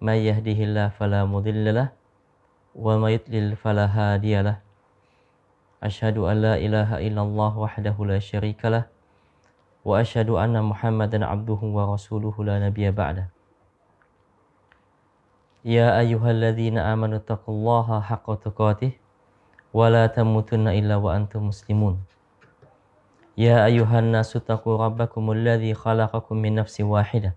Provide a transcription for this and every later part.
ما يهده الله فلا مضل له وما يضلل فلا هادي له أشهد أن لا إله إلا الله وحده لا شريك له وأشهد أن محمدا عبده ورسوله لا نبي بعده يا أيها الذين آمنوا اتقوا الله حق تقاته ولا تموتن إلا وأنتم مسلمون يا أيها الناس اتقوا ربكم الذي خلقكم من نفس واحدة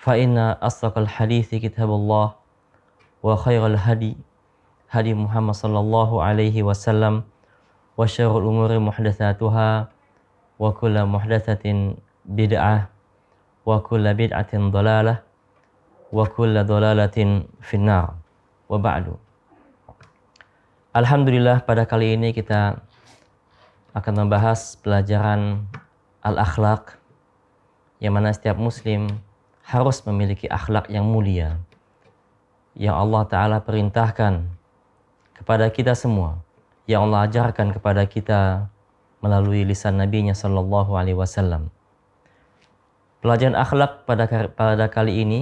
فإن أصدق الحديث كتاب الله وخير الهدي هدي محمد صلى الله عليه وسلم وشر الأمور محدثاتها وكل محدثة بدعة وكل بدعة ضلالة وكل ضلالة في النار وبعد Alhamdulillah pada kali ini kita akan membahas pelajaran al-akhlak yang mana setiap muslim harus memiliki akhlak yang mulia yang Allah Ta'ala perintahkan kepada kita semua yang Allah ajarkan kepada kita melalui lisan Nabi-Nya Sallallahu Alaihi Wasallam. Pelajaran akhlak pada, pada kali ini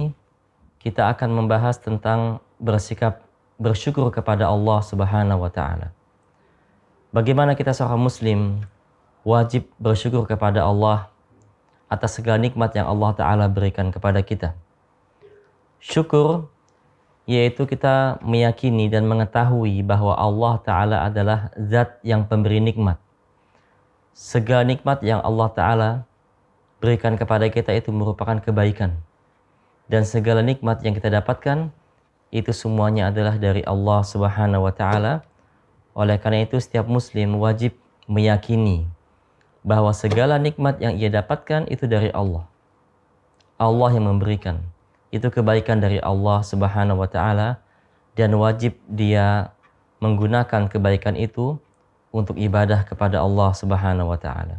kita akan membahas tentang bersikap bersyukur kepada Allah Subhanahu wa taala. Bagaimana kita seorang muslim wajib bersyukur kepada Allah atas segala nikmat yang Allah Ta'ala berikan kepada kita. Syukur yaitu kita meyakini dan mengetahui bahwa Allah Ta'ala adalah zat yang pemberi nikmat. Segala nikmat yang Allah Ta'ala berikan kepada kita itu merupakan kebaikan. Dan segala nikmat yang kita dapatkan itu semuanya adalah dari Allah Subhanahu wa taala. Oleh karena itu setiap muslim wajib meyakini bahwa segala nikmat yang ia dapatkan itu dari Allah. Allah yang memberikan. Itu kebaikan dari Allah Subhanahu wa taala dan wajib dia menggunakan kebaikan itu untuk ibadah kepada Allah Subhanahu wa taala.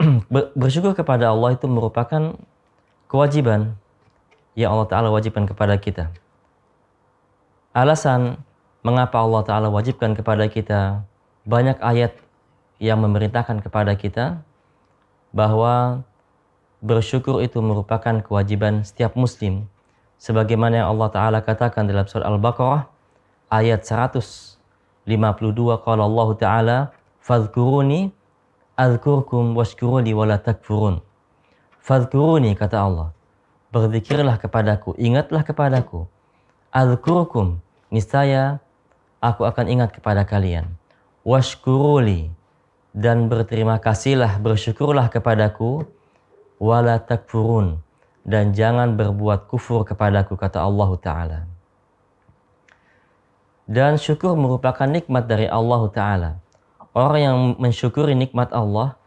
Bersyukur kepada Allah itu merupakan kewajiban yang Allah taala wajibkan kepada kita. Alasan mengapa Allah taala wajibkan kepada kita banyak ayat yang memerintahkan kepada kita bahwa bersyukur itu merupakan kewajiban setiap muslim sebagaimana yang Allah taala katakan dalam surah Al-Baqarah ayat 152 qala Allah taala fadhkuruni azkurkum washkuruli wala takfurun fadhkuruni kata Allah berzikirlah kepadaku ingatlah kepadaku azkurkum niscaya aku akan ingat kepada kalian washkuruli dan berterima kasihlah, bersyukurlah kepadaku wala takfurun dan jangan berbuat kufur kepadaku kata Allah taala. Dan syukur merupakan nikmat dari Allah taala. Orang yang mensyukuri nikmat Allah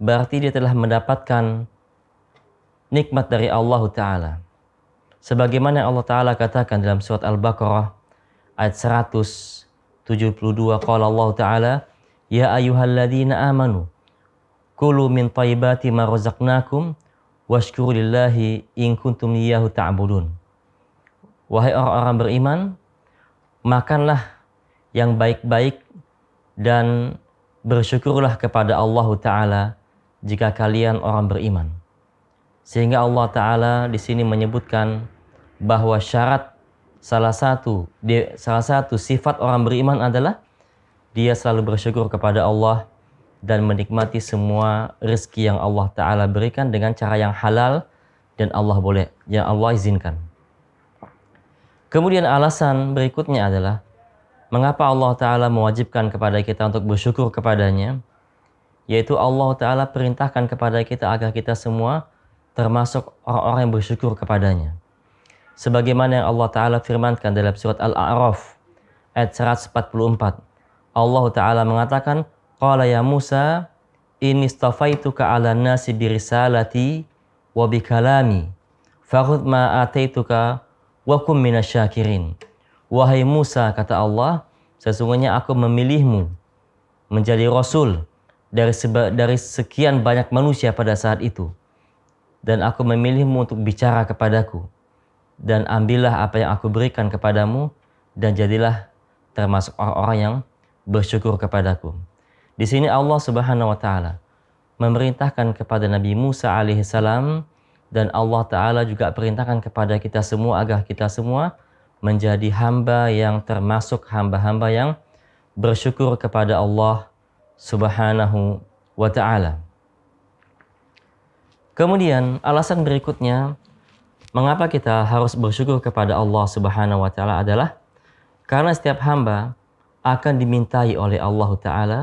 berarti dia telah mendapatkan nikmat dari Allah taala. Sebagaimana Allah taala katakan dalam surat Al-Baqarah ayat 100 72 qala Allah taala ya ayyuhalladzina amanu kulu min thayyibati ma razaqnakum washkurulillahi in kuntum iyyahu ta'budun wahai orang-orang beriman makanlah yang baik-baik dan bersyukurlah kepada Allah taala jika kalian orang beriman sehingga Allah taala di sini menyebutkan bahwa syarat salah satu dia, salah satu sifat orang beriman adalah dia selalu bersyukur kepada Allah dan menikmati semua rezeki yang Allah taala berikan dengan cara yang halal dan Allah boleh yang Allah izinkan. Kemudian alasan berikutnya adalah mengapa Allah taala mewajibkan kepada kita untuk bersyukur kepadanya yaitu Allah taala perintahkan kepada kita agar kita semua termasuk orang-orang yang bersyukur kepadanya sebagaimana yang Allah Ta'ala firmankan dalam surat Al-A'raf ayat 144. Allah Ta'ala mengatakan, Qala ya Musa, ini stafaituka ala nasi birisalati wa bikalami, fakhud ma ataituka wa kum minasyakirin. Wahai Musa, kata Allah, sesungguhnya aku memilihmu menjadi rasul dari, seba, dari sekian banyak manusia pada saat itu. Dan aku memilihmu untuk bicara kepadaku dan ambillah apa yang aku berikan kepadamu dan jadilah termasuk orang-orang yang bersyukur kepadaku. Di sini Allah Subhanahu wa taala memerintahkan kepada Nabi Musa alaihissalam dan Allah taala juga perintahkan kepada kita semua agar kita semua menjadi hamba yang termasuk hamba-hamba yang bersyukur kepada Allah Subhanahu wa taala. Kemudian alasan berikutnya Mengapa kita harus bersyukur kepada Allah Subhanahu wa taala adalah karena setiap hamba akan dimintai oleh Allah taala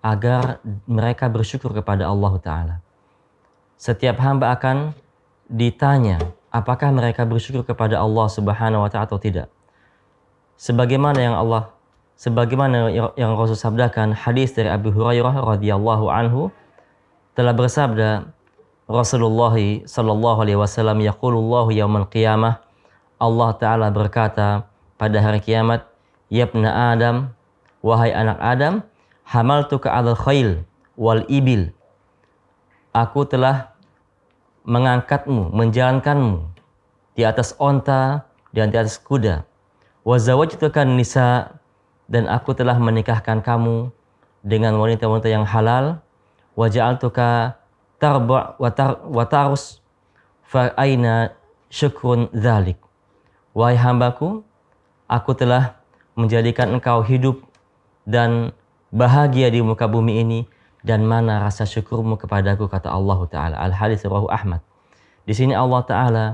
agar mereka bersyukur kepada Allah taala. Setiap hamba akan ditanya apakah mereka bersyukur kepada Allah Subhanahu wa taala atau tidak. Sebagaimana yang Allah sebagaimana yang Rasul sabdakan hadis dari Abu Hurairah radhiyallahu anhu telah bersabda Rasulullah sallallahu alaihi wasallam yaqulullahu yaumal qiyamah Allah taala berkata pada hari kiamat yabna adam wahai anak adam hamaltuka al khail wal ibil aku telah mengangkatmu menjalankanmu di atas onta dan di atas kuda wa zawajtukan nisa dan aku telah menikahkan kamu dengan wanita-wanita yang halal wa ja'altuka tarba wa tarus fa aina syukrun dzalik wahai hambaku aku telah menjadikan engkau hidup dan bahagia di muka bumi ini dan mana rasa syukurmu kepadaku kata Allah taala al hadis rawahu Ahmad di sini Allah taala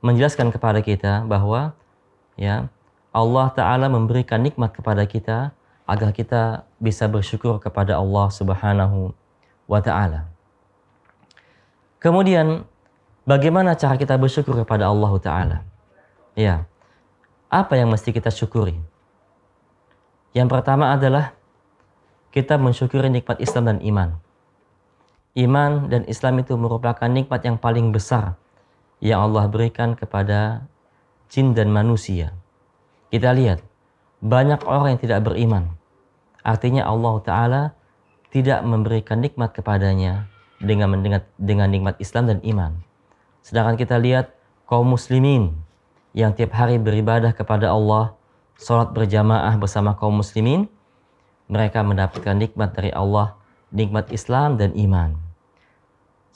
menjelaskan kepada kita bahwa ya Allah taala memberikan nikmat kepada kita agar kita bisa bersyukur kepada Allah Subhanahu wa taala Kemudian bagaimana cara kita bersyukur kepada Allah Ta'ala? Ya, apa yang mesti kita syukuri? Yang pertama adalah kita mensyukuri nikmat Islam dan iman. Iman dan Islam itu merupakan nikmat yang paling besar yang Allah berikan kepada jin dan manusia. Kita lihat, banyak orang yang tidak beriman. Artinya Allah Ta'ala tidak memberikan nikmat kepadanya dengan mendengar dengan nikmat Islam dan iman. Sedangkan kita lihat kaum muslimin yang tiap hari beribadah kepada Allah, sholat berjamaah bersama kaum muslimin, mereka mendapatkan nikmat dari Allah, nikmat Islam dan iman.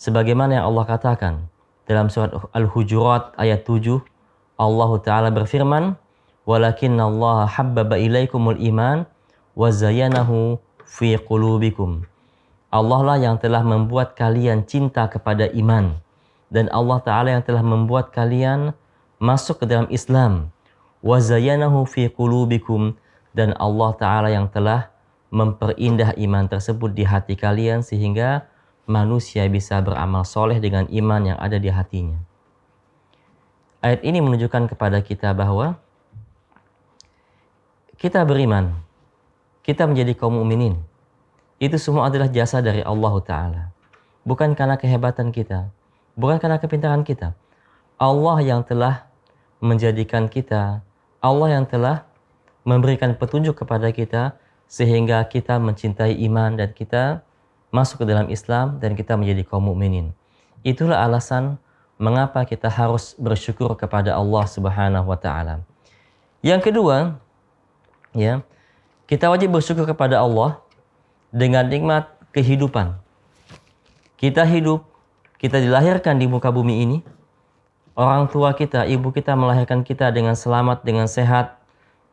Sebagaimana yang Allah katakan dalam surat Al-Hujurat ayat 7, Allah Ta'ala berfirman, Walakin Allah habbaba ilaikumul iman wa zayanahu fi qulubikum Allah lah yang telah membuat kalian cinta kepada iman dan Allah Taala yang telah membuat kalian masuk ke dalam Islam. Wazayanahu fi qulubikum dan Allah Taala yang telah memperindah iman tersebut di hati kalian sehingga manusia bisa beramal soleh dengan iman yang ada di hatinya. Ayat ini menunjukkan kepada kita bahwa kita beriman, kita menjadi kaum umminin itu semua adalah jasa dari Allah Ta'ala. Bukan karena kehebatan kita, bukan karena kepintaran kita. Allah yang telah menjadikan kita, Allah yang telah memberikan petunjuk kepada kita sehingga kita mencintai iman dan kita masuk ke dalam Islam dan kita menjadi kaum mukminin. Itulah alasan mengapa kita harus bersyukur kepada Allah Subhanahu wa taala. Yang kedua, ya, kita wajib bersyukur kepada Allah dengan nikmat kehidupan. Kita hidup, kita dilahirkan di muka bumi ini. Orang tua kita, ibu kita melahirkan kita dengan selamat, dengan sehat,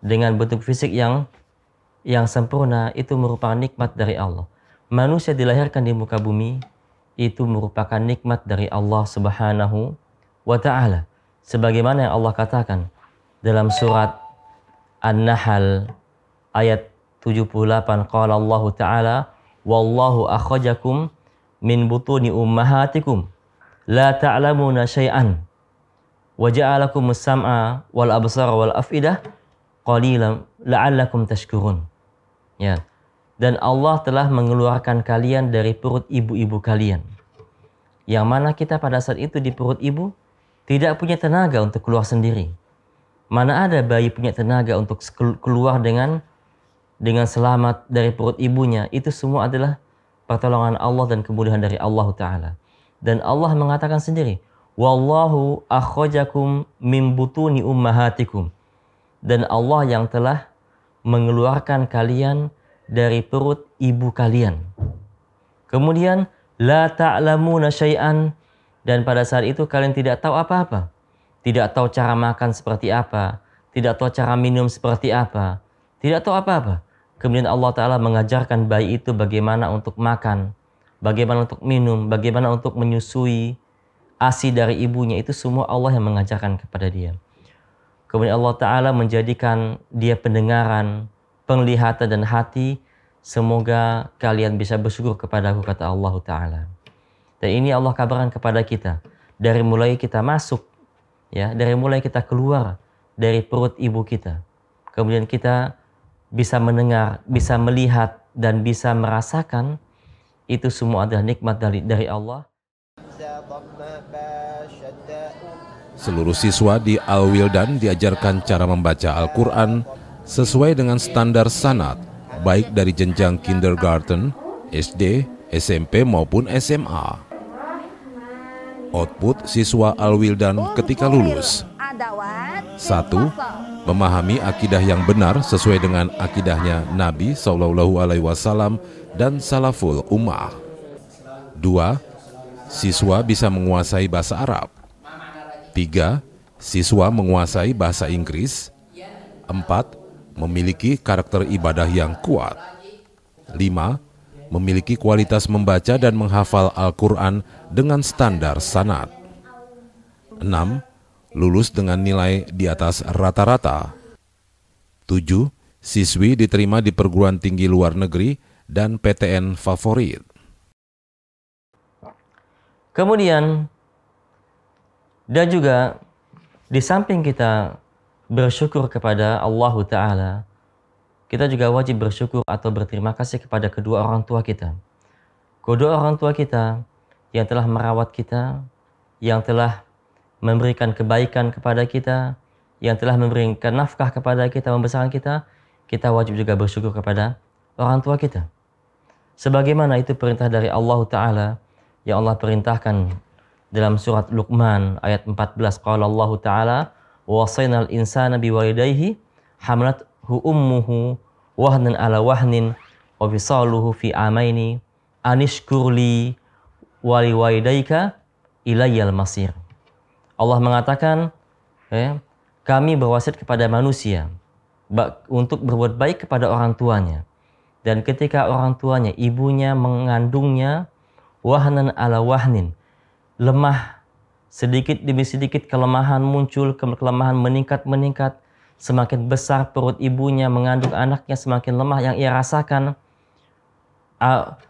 dengan bentuk fisik yang yang sempurna itu merupakan nikmat dari Allah. Manusia dilahirkan di muka bumi itu merupakan nikmat dari Allah Subhanahu wa taala. Sebagaimana yang Allah katakan dalam surat An-Nahl ayat 78 qala Allah taala wallahu akhrajakum min butuni ummahatikum la ta'lamuna syai'an wa ja'alakum as-sam'a wal absara wal afidah qalilan la'allakum tashkurun ya dan Allah telah mengeluarkan kalian dari perut ibu-ibu kalian yang mana kita pada saat itu di perut ibu tidak punya tenaga untuk keluar sendiri mana ada bayi punya tenaga untuk keluar dengan dengan selamat dari perut ibunya itu semua adalah pertolongan Allah dan kemudahan dari Allah taala. Dan Allah mengatakan sendiri, "Wallahu akhrajakum min butuni ummahatikum." Dan Allah yang telah mengeluarkan kalian dari perut ibu kalian. Kemudian la ta'lamuna syai'an dan pada saat itu kalian tidak tahu apa-apa. Tidak tahu cara makan seperti apa, tidak tahu cara minum seperti apa, tidak tahu apa-apa. Kemudian Allah Ta'ala mengajarkan bayi itu bagaimana untuk makan, bagaimana untuk minum, bagaimana untuk menyusui asi dari ibunya. Itu semua Allah yang mengajarkan kepada dia. Kemudian Allah Ta'ala menjadikan dia pendengaran, penglihatan dan hati. Semoga kalian bisa bersyukur kepada aku kata Allah Ta'ala. Dan ini Allah kabarkan kepada kita. Dari mulai kita masuk, ya dari mulai kita keluar dari perut ibu kita. Kemudian kita bisa mendengar, bisa melihat, dan bisa merasakan itu semua adalah nikmat dari, dari Allah. Seluruh siswa di Al-Wildan diajarkan cara membaca Al-Quran sesuai dengan standar sanat, baik dari jenjang kindergarten, SD, SMP maupun SMA. Output siswa Al-Wildan ketika lulus. satu memahami akidah yang benar sesuai dengan akidahnya Nabi Shallallahu Alaihi Wasallam dan salaful ummah. Dua, siswa bisa menguasai bahasa Arab. Tiga, siswa menguasai bahasa Inggris. Empat, memiliki karakter ibadah yang kuat. Lima, memiliki kualitas membaca dan menghafal Al-Quran dengan standar sanad Enam, lulus dengan nilai di atas rata-rata. 7. Siswi diterima di perguruan tinggi luar negeri dan PTN favorit. Kemudian, dan juga di samping kita bersyukur kepada Allah Ta'ala, kita juga wajib bersyukur atau berterima kasih kepada kedua orang tua kita. Kedua orang tua kita yang telah merawat kita, yang telah memberikan kebaikan kepada kita, yang telah memberikan nafkah kepada kita, membesarkan kita, kita wajib juga bersyukur kepada orang tua kita. Sebagaimana itu perintah dari Allah Ta'ala yang Allah perintahkan dalam surat Luqman ayat 14 qala Allah Ta'ala wasainal insana biwalidayhi hamalathu ummuhu wahnan ala wahnin wa bisaluhu fi amaini anishkurli waliwaidaika ilayyal masir Allah mengatakan, eh, kami berwasiat kepada manusia untuk berbuat baik kepada orang tuanya. Dan ketika orang tuanya, ibunya mengandungnya, wahnan ala wahnin, lemah, sedikit demi sedikit kelemahan muncul, kelemahan meningkat-meningkat, semakin besar perut ibunya mengandung anaknya semakin lemah yang ia rasakan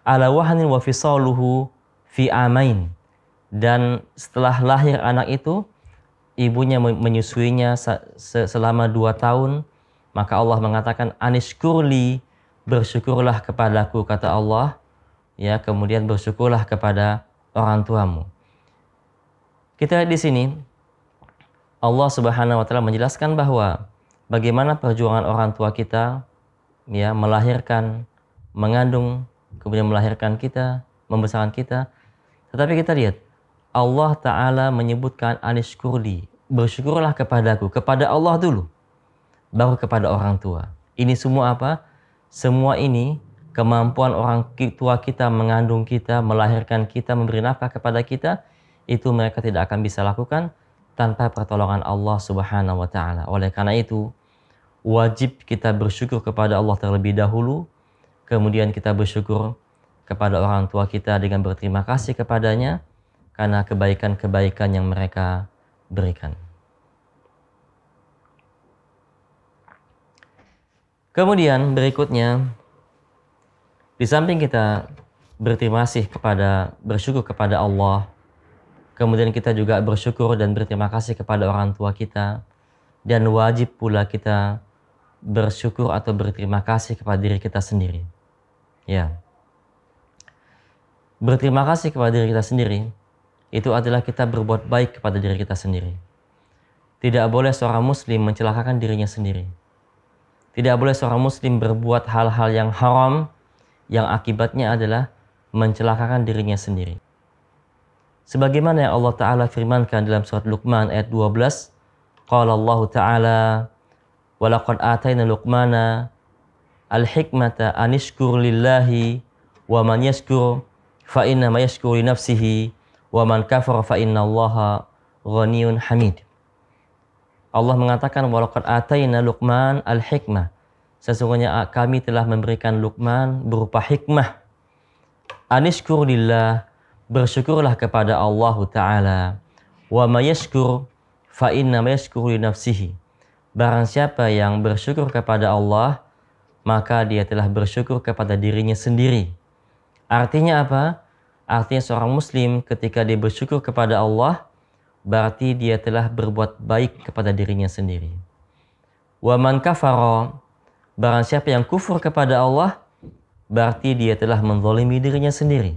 ala wahnin wa fisaluhu fi amain dan setelah lahir anak itu, ibunya menyusuinya selama dua tahun. Maka Allah mengatakan, Anishkurli, bersyukurlah kepadaku, kata Allah. Ya, kemudian bersyukurlah kepada orang tuamu. Kita lihat di sini, Allah Subhanahu wa taala menjelaskan bahwa bagaimana perjuangan orang tua kita ya melahirkan, mengandung, kemudian melahirkan kita, membesarkan kita. Tetapi kita lihat Allah Ta'ala menyebutkan anishkurli, bersyukurlah kepadaku, kepada Allah dulu, baru kepada orang tua. Ini semua apa? Semua ini kemampuan orang tua kita mengandung kita, melahirkan kita, memberi nafkah kepada kita, itu mereka tidak akan bisa lakukan tanpa pertolongan Allah Subhanahu wa taala. Oleh karena itu, wajib kita bersyukur kepada Allah terlebih dahulu, kemudian kita bersyukur kepada orang tua kita dengan berterima kasih kepadanya, karena kebaikan-kebaikan yang mereka berikan. Kemudian berikutnya, di samping kita berterima kasih kepada, bersyukur kepada Allah, kemudian kita juga bersyukur dan berterima kasih kepada orang tua kita, dan wajib pula kita bersyukur atau berterima kasih kepada diri kita sendiri. Ya. Berterima kasih kepada diri kita sendiri itu adalah kita berbuat baik kepada diri kita sendiri. Tidak boleh seorang muslim mencelakakan dirinya sendiri. Tidak boleh seorang muslim berbuat hal-hal yang haram yang akibatnya adalah mencelakakan dirinya sendiri. Sebagaimana yang Allah Ta'ala firmankan dalam surat Luqman ayat 12, Qala Allah Ta'ala, atayna Al-hikmata anishkur lillahi, wa man yashkur, Fa'inna mayashkur li nafsihi." wa man kafara fa innallaha ghaniyun hamid. Allah mengatakan walaqad atayna Luqman al-hikmah. Sesungguhnya ah, kami telah memberikan Luqman berupa hikmah. Anishkurillah, bersyukurlah kepada Allah Ta'ala. Wa yashkur fa inna mayashkuru li nafsihi. Barang siapa yang bersyukur kepada Allah, maka dia telah bersyukur kepada dirinya sendiri. Artinya apa? Artinya seorang muslim ketika dia bersyukur kepada Allah berarti dia telah berbuat baik kepada dirinya sendiri. Wa man kafara barang siapa yang kufur kepada Allah berarti dia telah menzalimi dirinya sendiri.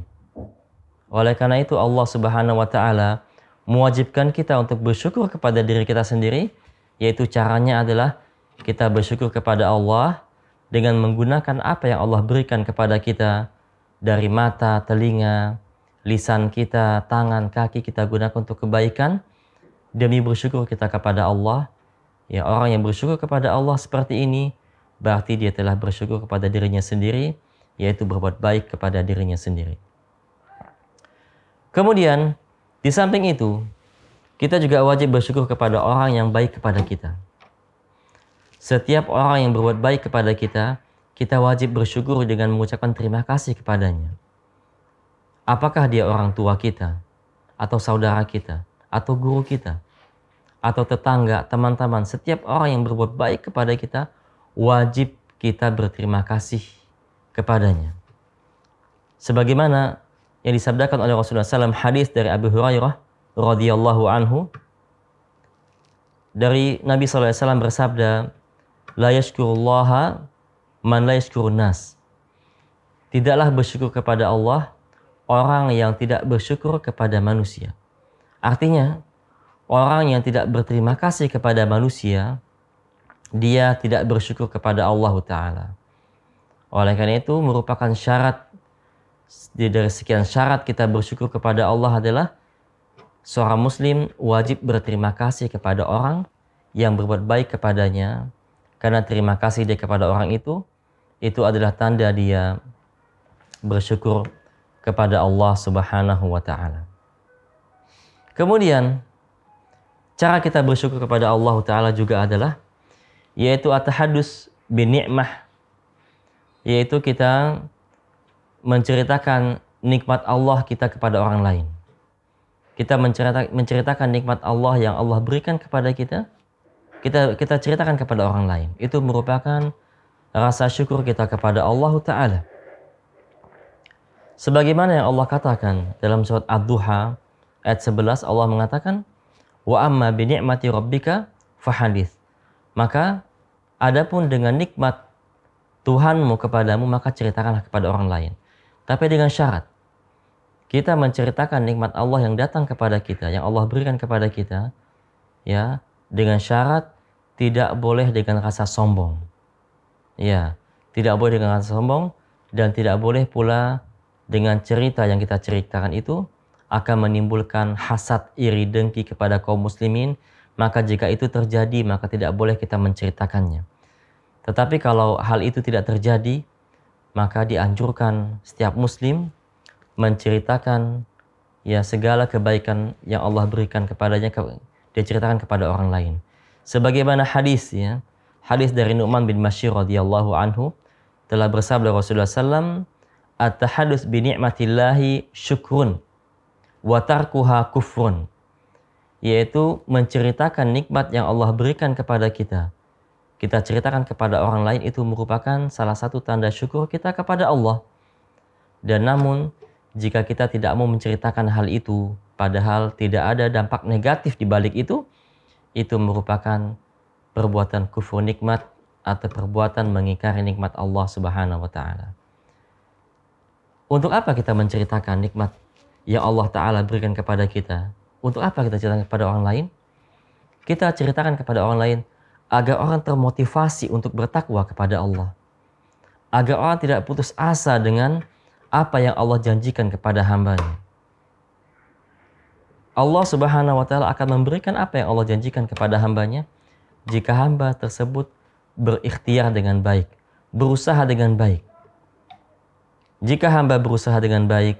Oleh karena itu Allah Subhanahu wa taala mewajibkan kita untuk bersyukur kepada diri kita sendiri yaitu caranya adalah kita bersyukur kepada Allah dengan menggunakan apa yang Allah berikan kepada kita dari mata, telinga, lisan kita, tangan, kaki kita gunakan untuk kebaikan demi bersyukur kita kepada Allah. Ya, orang yang bersyukur kepada Allah seperti ini berarti dia telah bersyukur kepada dirinya sendiri, yaitu berbuat baik kepada dirinya sendiri. Kemudian, di samping itu, kita juga wajib bersyukur kepada orang yang baik kepada kita. Setiap orang yang berbuat baik kepada kita, kita wajib bersyukur dengan mengucapkan terima kasih kepadanya. Apakah dia orang tua kita, atau saudara kita, atau guru kita, atau tetangga, teman-teman, setiap orang yang berbuat baik kepada kita, wajib kita berterima kasih kepadanya. Sebagaimana yang disabdakan oleh Rasulullah SAW hadis dari Abu Hurairah radhiyallahu anhu dari Nabi SAW bersabda, La yashkurullaha man la yashkurun nas. Tidaklah bersyukur kepada Allah orang yang tidak bersyukur kepada manusia. Artinya, orang yang tidak berterima kasih kepada manusia, dia tidak bersyukur kepada Allah Ta'ala. Oleh karena itu, merupakan syarat dari sekian syarat kita bersyukur kepada Allah adalah seorang muslim wajib berterima kasih kepada orang yang berbuat baik kepadanya karena terima kasih dia kepada orang itu itu adalah tanda dia bersyukur kepada Allah Subhanahu wa taala. Kemudian cara kita bersyukur kepada Allah taala juga adalah yaitu atahadus bin nikmah yaitu kita menceritakan nikmat Allah kita kepada orang lain. Kita menceritakan, menceritakan nikmat Allah yang Allah berikan kepada kita, kita kita ceritakan kepada orang lain. Itu merupakan rasa syukur kita kepada Allah Ta'ala. Sebagaimana yang Allah katakan dalam surat Ad-Duha ayat 11 Allah mengatakan wa amma bi ni'mati rabbika fahadith. Maka adapun dengan nikmat Tuhanmu kepadamu maka ceritakanlah kepada orang lain. Tapi dengan syarat kita menceritakan nikmat Allah yang datang kepada kita, yang Allah berikan kepada kita ya dengan syarat tidak boleh dengan rasa sombong. Ya, tidak boleh dengan rasa sombong dan tidak boleh pula dengan cerita yang kita ceritakan itu akan menimbulkan hasad iri dengki kepada kaum muslimin, maka jika itu terjadi maka tidak boleh kita menceritakannya. Tetapi kalau hal itu tidak terjadi, maka dianjurkan setiap muslim menceritakan ya segala kebaikan yang Allah berikan kepadanya dia ceritakan kepada orang lain. Sebagaimana hadis ya, hadis dari Nu'man bin Mashir radhiyallahu anhu telah bersabda Rasulullah SAW at-tahadus bi ni'matillahi syukrun wa tarkuha kufrun yaitu menceritakan nikmat yang Allah berikan kepada kita. Kita ceritakan kepada orang lain itu merupakan salah satu tanda syukur kita kepada Allah. Dan namun jika kita tidak mau menceritakan hal itu padahal tidak ada dampak negatif di balik itu itu merupakan perbuatan kufur nikmat atau perbuatan mengingkari nikmat Allah Subhanahu wa taala. Untuk apa kita menceritakan nikmat yang Allah Ta'ala berikan kepada kita? Untuk apa kita ceritakan kepada orang lain? Kita ceritakan kepada orang lain agar orang termotivasi untuk bertakwa kepada Allah. Agar orang tidak putus asa dengan apa yang Allah janjikan kepada hambanya. Allah Subhanahu wa taala akan memberikan apa yang Allah janjikan kepada hambanya jika hamba tersebut berikhtiar dengan baik, berusaha dengan baik. Jika hamba berusaha dengan baik,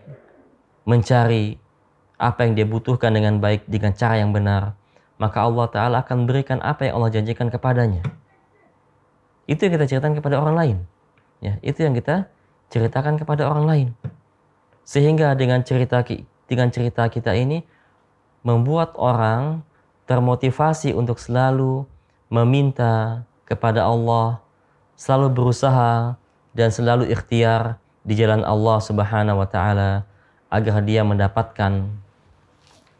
mencari apa yang dia butuhkan dengan baik dengan cara yang benar, maka Allah Ta'ala akan berikan apa yang Allah janjikan kepadanya. Itu yang kita ceritakan kepada orang lain. Ya, itu yang kita ceritakan kepada orang lain. Sehingga dengan cerita dengan cerita kita ini membuat orang termotivasi untuk selalu meminta kepada Allah, selalu berusaha dan selalu ikhtiar di jalan Allah Subhanahu wa taala agar dia mendapatkan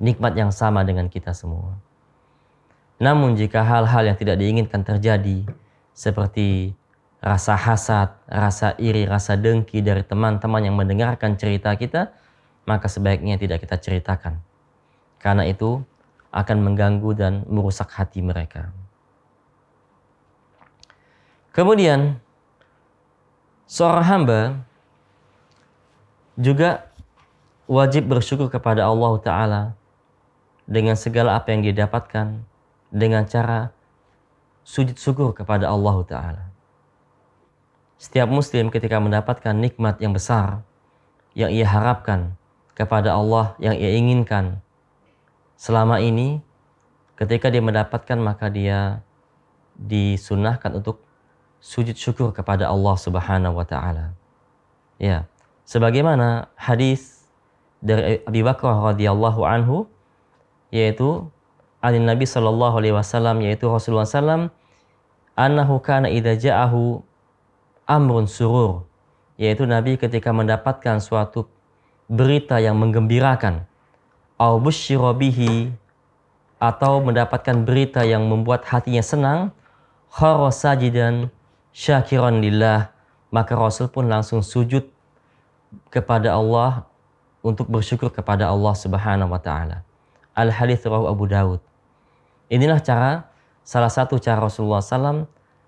nikmat yang sama dengan kita semua. Namun jika hal-hal yang tidak diinginkan terjadi seperti rasa hasad, rasa iri, rasa dengki dari teman-teman yang mendengarkan cerita kita, maka sebaiknya tidak kita ceritakan. Karena itu akan mengganggu dan merusak hati mereka. Kemudian seorang hamba juga wajib bersyukur kepada Allah Ta'ala dengan segala apa yang didapatkan dengan cara sujud syukur kepada Allah Ta'ala. Setiap muslim ketika mendapatkan nikmat yang besar yang ia harapkan kepada Allah yang ia inginkan selama ini ketika dia mendapatkan maka dia disunahkan untuk sujud syukur kepada Allah Subhanahu wa taala. Ya sebagaimana hadis dari Abi Bakar radhiyallahu anhu yaitu Ali Nabi sallallahu alaihi wasallam yaitu Rasulullah sallam annahu kana idza ja'ahu amrun surur yaitu Nabi ketika mendapatkan suatu berita yang menggembirakan au bihi atau mendapatkan berita yang membuat hatinya senang kharasajidan syakiran lillah maka Rasul pun langsung sujud kepada Allah untuk bersyukur kepada Allah Subhanahu wa taala. Al hadis rawahu Abu Daud. Inilah cara salah satu cara Rasulullah SAW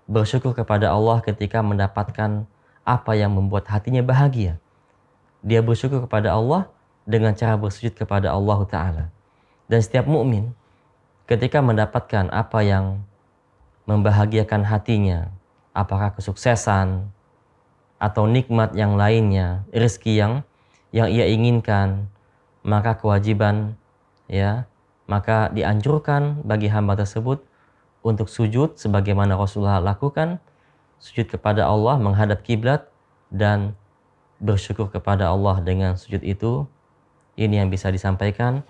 bersyukur kepada Allah ketika mendapatkan apa yang membuat hatinya bahagia. Dia bersyukur kepada Allah dengan cara bersujud kepada Allah Ta'ala. Dan setiap mukmin ketika mendapatkan apa yang membahagiakan hatinya, apakah kesuksesan, atau nikmat yang lainnya, rezeki yang yang ia inginkan, maka kewajiban ya, maka dianjurkan bagi hamba tersebut untuk sujud sebagaimana Rasulullah lakukan, sujud kepada Allah menghadap kiblat dan bersyukur kepada Allah dengan sujud itu. Ini yang bisa disampaikan.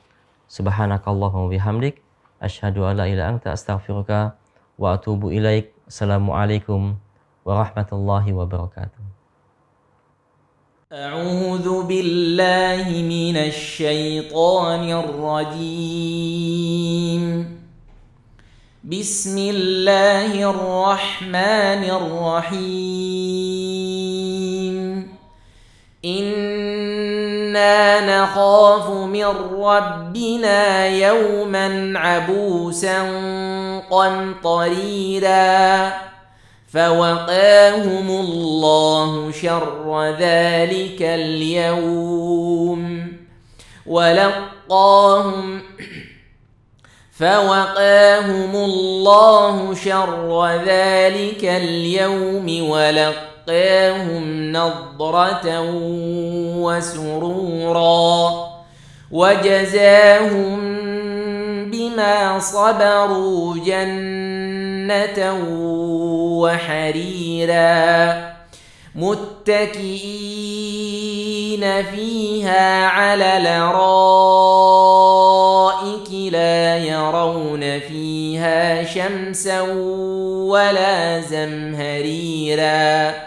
Subhanakallahumma wabihamdik, asyhadu alla ilaha anta astaghfiruka wa atubu ilaik. Assalamualaikum warahmatullahi wabarakatuh. أعوذ بالله من الشيطان الرجيم بسم الله الرحمن الرحيم إنا نخاف من ربنا يوما عبوسا قمطريراً فوقاهم الله شر ذلك اليوم ولقاهم فوقاهم الله شر ذلك اليوم ولقاهم نضرة وسرورا وجزاهم بما صبروا جنة وحريرا متكئين فيها على الارائك لا يرون فيها شمسا ولا زمهريرا